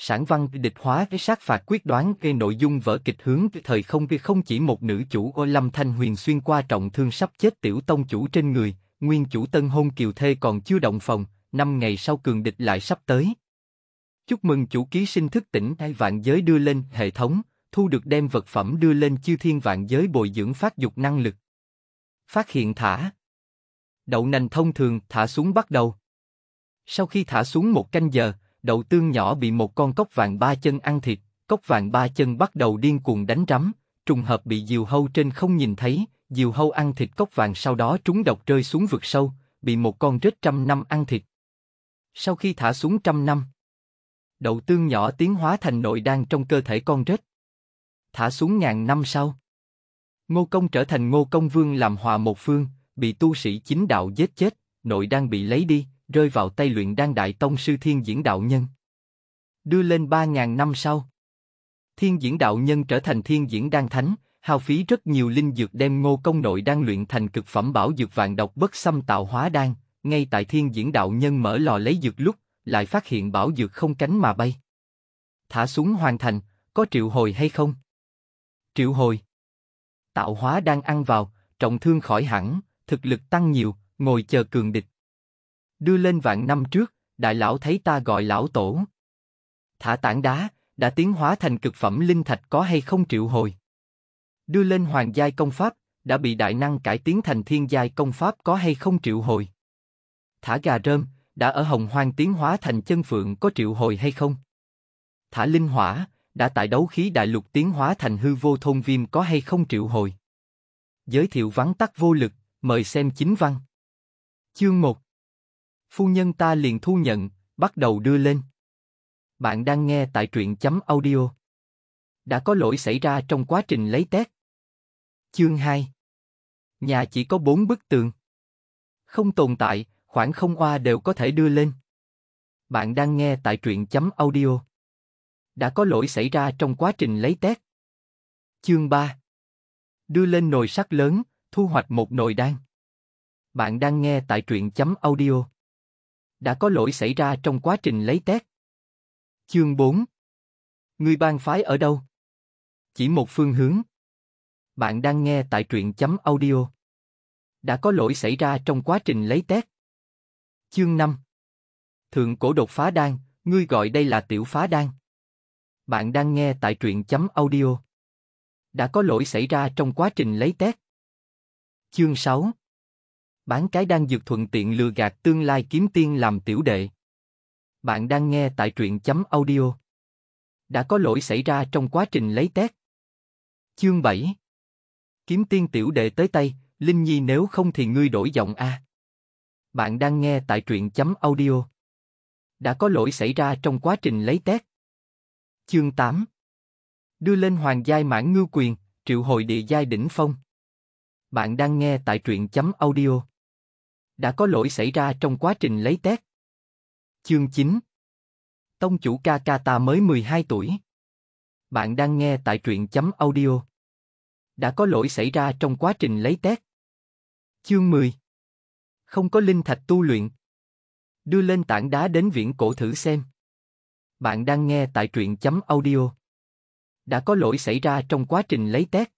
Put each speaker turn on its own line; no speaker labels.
sản văn địch hóa với sát phạt quyết đoán gây nội dung vở kịch hướng thời không vì không chỉ một nữ chủ ô lâm thanh huyền xuyên qua trọng thương sắp chết tiểu tông chủ trên người nguyên chủ tân hôn kiều thê còn chưa động phòng năm ngày sau cường địch lại sắp tới chúc mừng chủ ký sinh thức tỉnh hai vạn giới đưa lên hệ thống thu được đem vật phẩm đưa lên chư thiên vạn giới bồi dưỡng phát dục năng lực phát hiện thả đậu nành thông thường thả xuống bắt đầu sau khi thả xuống một canh giờ đậu tương nhỏ bị một con cốc vàng ba chân ăn thịt, cốc vàng ba chân bắt đầu điên cuồng đánh rắm, trùng hợp bị diều hâu trên không nhìn thấy, diều hâu ăn thịt cốc vàng sau đó trúng độc rơi xuống vực sâu, bị một con rết trăm năm ăn thịt. Sau khi thả xuống trăm năm, đậu tương nhỏ tiến hóa thành nội đan trong cơ thể con rết. Thả xuống ngàn năm sau. Ngô Công trở thành Ngô Công Vương làm hòa một phương, bị tu sĩ chính đạo giết chết, nội đan bị lấy đi, rơi vào tay luyện đan đại tông sư thiên diễn đạo nhân. Đưa lên ba ngàn năm sau. Thiên diễn đạo nhân trở thành thiên diễn đan thánh, hao phí rất nhiều linh dược đem ngô công nội đan luyện thành cực phẩm bảo dược vàng độc bất xâm tạo hóa đan, ngay tại thiên diễn đạo nhân mở lò lấy dược lúc, lại phát hiện bảo dược không cánh mà bay. Thả xuống hoàn thành, có triệu hồi hay không? Triệu hồi. Tạo hóa đang ăn vào, trọng thương khỏi hẳn, thực lực tăng nhiều, ngồi chờ cường địch đưa lên vạn năm trước, đại lão thấy ta gọi lão tổ. Thả tảng đá, đã tiến hóa thành cực phẩm linh thạch có hay không triệu hồi. Đưa lên hoàng giai công pháp, đã bị đại năng cải tiến thành thiên giai công pháp có hay không triệu hồi. Thả gà rơm, đã ở hồng hoang tiến hóa thành chân phượng có triệu hồi hay không. Thả linh hỏa, đã tại đấu khí đại lục tiến hóa thành hư vô thôn viêm có hay không triệu hồi. Giới thiệu vắng tắt vô lực, mời xem chính văn. Chương 1 phu nhân ta liền thu nhận, bắt đầu đưa lên. Bạn đang nghe tại truyện chấm audio. Đã có lỗi xảy ra trong quá trình lấy tét. Chương 2 Nhà chỉ có bốn bức tường. Không tồn tại, khoảng không oa đều có thể đưa lên. Bạn đang nghe tại truyện chấm audio. Đã có lỗi xảy ra trong quá trình lấy tét. Chương 3 Đưa lên nồi sắt lớn, thu hoạch một nồi đan. Bạn đang nghe tại truyện chấm audio đã có lỗi xảy ra trong quá trình lấy test. Chương 4 Người ban phái ở đâu? Chỉ một phương hướng. Bạn đang nghe tại truyện chấm audio. Đã có lỗi xảy ra trong quá trình lấy test. Chương 5 Thượng cổ đột phá đan, ngươi gọi đây là tiểu phá đan. Bạn đang nghe tại truyện chấm audio. Đã có lỗi xảy ra trong quá trình lấy test. Chương 6 Bán cái đang dược thuận tiện lừa gạt tương lai kiếm tiên làm tiểu đệ. Bạn đang nghe tại truyện chấm audio. Đã có lỗi xảy ra trong quá trình lấy test. Chương 7 Kiếm tiên tiểu đệ tới tay, Linh Nhi nếu không thì ngươi đổi giọng A. Bạn đang nghe tại truyện chấm audio. Đã có lỗi xảy ra trong quá trình lấy test. Chương 8 Đưa lên hoàng giai mãn ngư quyền, triệu hồi địa giai đỉnh phong. Bạn đang nghe tại truyện chấm audio đã có lỗi xảy ra trong quá trình lấy tét. Chương 9 Tông chủ ca ca ta mới 12 tuổi. Bạn đang nghe tại truyện chấm audio. Đã có lỗi xảy ra trong quá trình lấy tét. Chương 10 Không có linh thạch tu luyện. Đưa lên tảng đá đến viễn cổ thử xem. Bạn đang nghe tại truyện chấm audio. Đã có lỗi xảy ra trong quá trình lấy tét.